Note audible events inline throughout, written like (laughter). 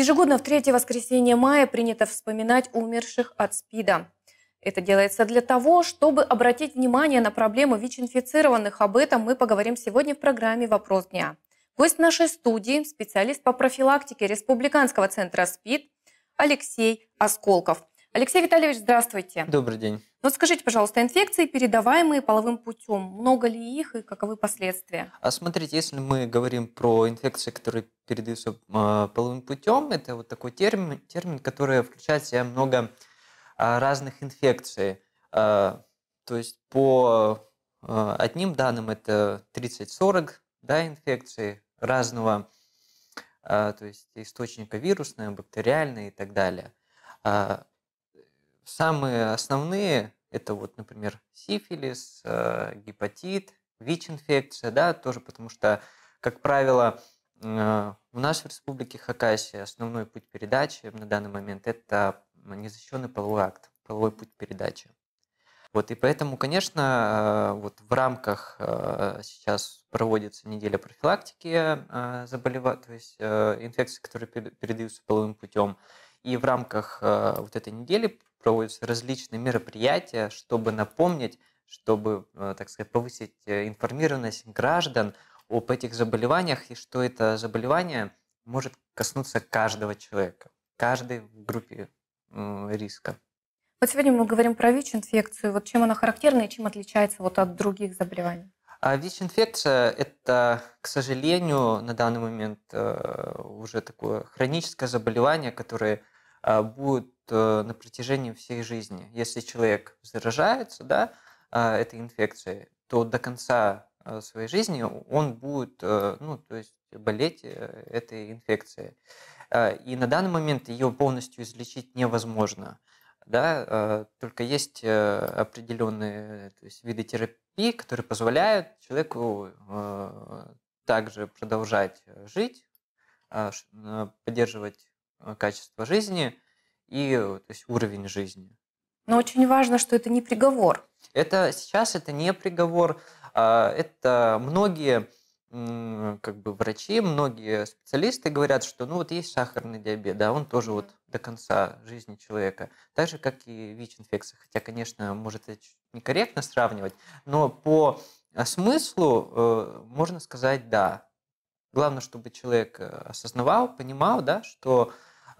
Ежегодно в третье воскресенье мая принято вспоминать умерших от СПИДа. Это делается для того, чтобы обратить внимание на проблему ВИЧ-инфицированных. Об этом мы поговорим сегодня в программе «Вопрос дня». Гость нашей студии – специалист по профилактике Республиканского центра СПИД Алексей Осколков. Алексей Витальевич, здравствуйте. Добрый день. Но ну, скажите, пожалуйста, инфекции, передаваемые половым путем, много ли их и каковы последствия? А смотрите, если мы говорим про инфекции, которые передаются а, половым путем, это вот такой термин, термин который включает в себя много а, разных инфекций. А, то есть по одним данным это 30-40 да, инфекций разного то есть источника вирусная, бактериальная и так далее. Самые основные это вот, например, сифилис, э, гепатит, ВИЧ-инфекция, да, тоже потому что, как правило, у э, нас в республике Хакасия основной путь передачи на данный момент – это незащищенный половой акт, половой путь передачи. Вот, и поэтому, конечно, э, вот в рамках сейчас проводится неделя профилактики заболеваний, то есть инфекций, которые передаются половым путем. И в рамках вот этой недели проводятся различные мероприятия, чтобы напомнить, чтобы, э, так сказать, повысить э, информированность граждан об этих заболеваниях и что это заболевание может коснуться каждого человека, каждой в группе риска. Вот сегодня мы говорим про ВИЧ-инфекцию. Вот чем она характерна и чем отличается вот от других заболеваний? А ВИЧ-инфекция – это, к сожалению, на данный момент э, уже такое хроническое заболевание, которое будет на протяжении всей жизни. Если человек заражается да, а, этой инфекцией, то до конца э, своей жизни он будет э, ну, то есть болеть э, этой инфекцией. А, и на данный момент ее полностью излечить невозможно. Да? А, только есть определенные то есть, виды терапии, которые позволяют человеку также продолжать жить, поддерживать качество жизни – и э, то есть, уровень жизни. Но очень важно, что это не приговор. Это сейчас это не приговор. А, это многие как бы врачи, многие специалисты говорят, что ну вот есть сахарный диабет, да, он тоже вот до конца жизни человека. Так же, как и ВИЧ-инфекция. Хотя, конечно, может это некорректно сравнивать, но по а, смыслу э, можно сказать да. Главное, чтобы человек э, осознавал, понимал, да, что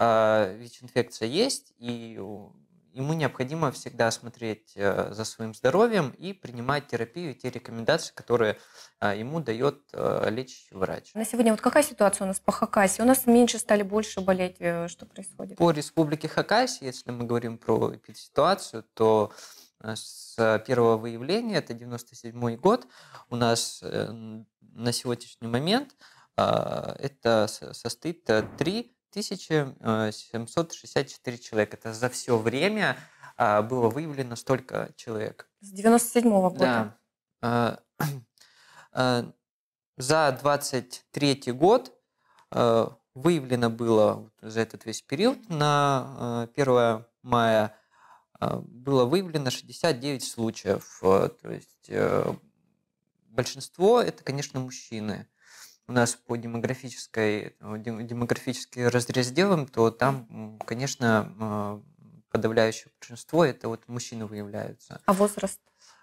а, ВИЧ-инфекция есть, и ему необходимо всегда смотреть э, за своим здоровьем и принимать терапию и те рекомендации, которые а, ему дает э, лечащий врач. На сегодня вот какая ситуация у нас по Хакасии? У нас меньше стали больше болеть. Э, что происходит? По республике Хакасия, если мы говорим про эпидситуацию, то с первого выявления, это 97 год, у нас на сегодняшний момент а, это состоит три 1764 э, человека. Это за все время а, было выявлено столько человек. С 97 -го года. Да. А, (clears throat) а, за 23 год э, выявлено было за этот весь период на 1 э, мая было выявлено 69 случаев. То есть большинство это, конечно, мужчины у нас по демографической, э, демографический разрез делаем, то там, конечно, подавляющее большинство это вот мужчины выявляются. А возраст?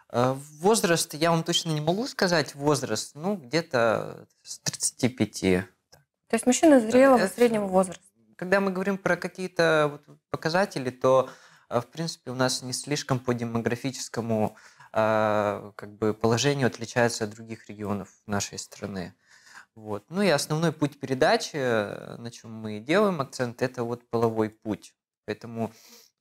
А, возраст, я вам точно не могу сказать возраст, ну, где-то с 35. То есть мужчина зрелого это, среднего э, возраста? Когда мы говорим про какие-то показатели, то, э, в принципе, у нас не слишком по демографическому а, как бы положению отличается от других регионов нашей страны. Вот. Ну и основной путь передачи, э, на чем мы делаем акцент, это вот половой путь. Поэтому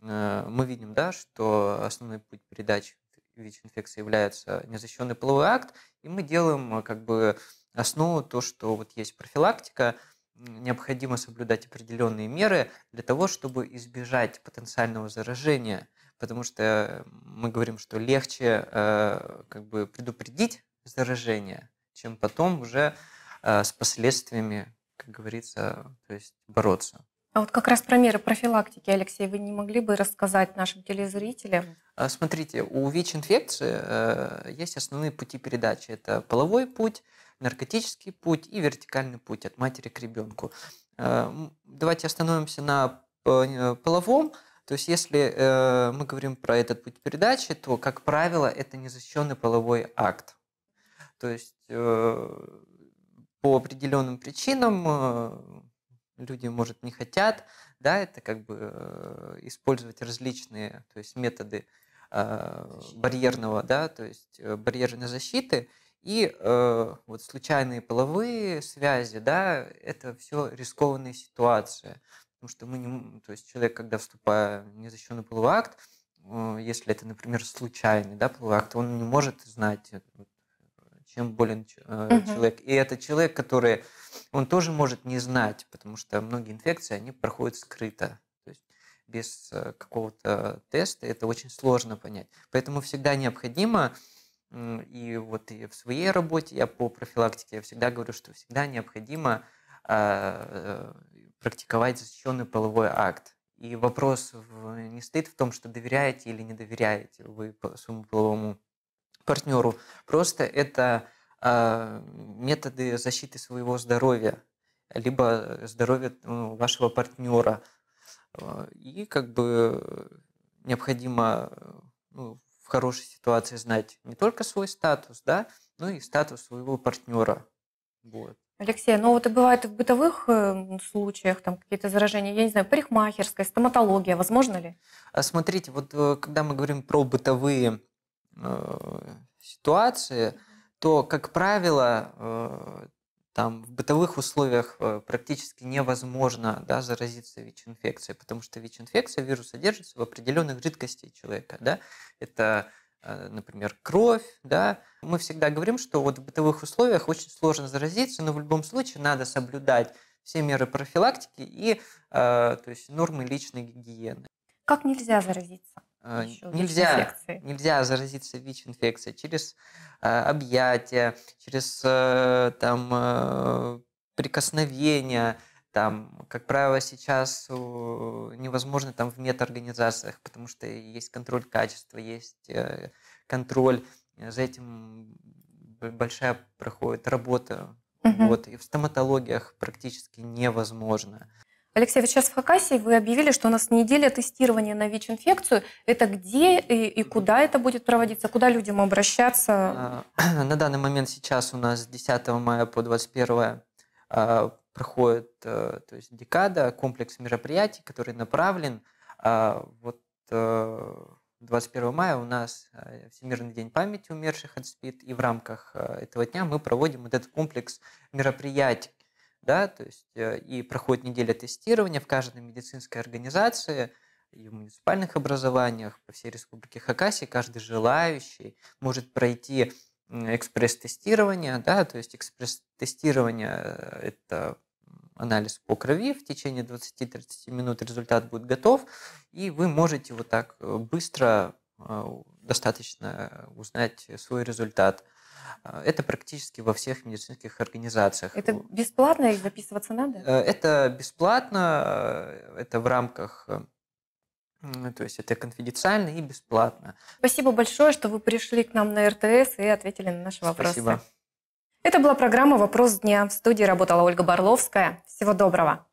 э, мы видим, да, что основной путь передачи ВИЧ-инфекции является незащищенный половой акт, и мы делаем как бы основу то, что вот есть профилактика, необходимо соблюдать определенные меры для того, чтобы избежать потенциального заражения, потому что мы говорим, что легче э, как бы предупредить заражение, чем потом уже Э, с последствиями, как говорится, то есть бороться. А вот как раз про меры профилактики, Алексей, вы не могли бы рассказать нашим телезрителям? Э, смотрите, у ВИЧ-инфекции э, есть основные пути передачи. Это половой путь, наркотический путь и вертикальный путь от матери к ребенку. Давайте остановимся на половом. То есть, если мы говорим про этот путь передачи, то, как правило, это незащищенный половой акт. То есть по определенным причинам э, люди, может, не хотят, да, это как бы э, использовать различные, то есть методы э, барьерного, да, то есть барьерной защиты и э, вот случайные половые связи, да, это все рискованные ситуации, потому что мы не, то есть человек, когда вступает в незащищенный половой акт, если это, например, случайный да, половой акт, он не может знать чем болен э, угу. человек. И это человек, который, он тоже может не знать, потому что многие инфекции, они проходят скрыто. То есть без э, какого-то теста это очень сложно понять. Поэтому всегда необходимо, и вот и в своей работе я по профилактике, я всегда говорю, что всегда необходимо э, э, практиковать защищенный половой акт. И вопрос в, не стоит в том, что доверяете или не доверяете вы своему половому партнеру. Просто это э, методы защиты своего здоровья, либо здоровья ну, вашего партнера. А, и как бы необходимо ну, в хорошей ситуации знать не только свой статус, да, но и статус своего партнера. Вот. Алексей, ну вот и бывает в бытовых э, случаях там какие-то заражения, я не знаю, парикмахерская, стоматология, возможно ли? А смотрите, вот э, когда мы говорим про бытовые Э, ситуации, то, как правило, э, там в бытовых условиях э, практически невозможно да, заразиться ВИЧ-инфекцией, потому что ВИЧ-инфекция вирус содержится в определенных жидкостях человека. Да? Это, например, кровь. Да? Мы всегда говорим, что вот в бытовых условиях очень сложно заразиться, но в любом случае надо соблюдать все меры профилактики и то есть нормы личной гигиены. Как нельзя заразиться? А, нельзя, нельзя заразиться ВИЧ-инфекцией через а, объятия, через э, там, э, прикосновения. Там, как правило, сейчас э, невозможно там, в медорганизациях, потому что есть контроль качества, есть контроль. За этим большая проходит работа. Угу. Вот, и в стоматологиях практически невозможно. Алексей, вы сейчас в Хакасии вы объявили, что у нас неделя тестирования на ВИЧ-инфекцию. Это где и, и куда это будет проводиться? Куда людям обращаться? А, (clears throat) на данный момент сейчас у нас с 10 мая по 21 а, проходит э, то есть декада, комплекс мероприятий, который направлен. А, вот 21 э, мая у нас э, Всемирный день памяти умерших от СПИД, и в рамках этого дня мы проводим вот этот комплекс мероприятий, да, то есть э, и проходит неделя тестирования в каждой медицинской организации и в муниципальных образованиях по всей республике Хакасия каждый желающий может пройти экспресс-тестирование, да, то есть экспресс-тестирование э, – это анализ по крови, в течение 20-30 минут результат будет готов, и вы можете вот так э, быстро достаточно узнать свой результат – а, это практически во всех медицинских организациях. Это бесплатно и записываться надо? Э, это бесплатно, э, это в рамках э, то есть это конфиденциально и бесплатно. Спасибо большое, что вы пришли к нам на РТС и ответили на наши вопросы. Спасибо. Это была программа «Вопрос дня». В студии работала Ольга Барловская. Всего доброго.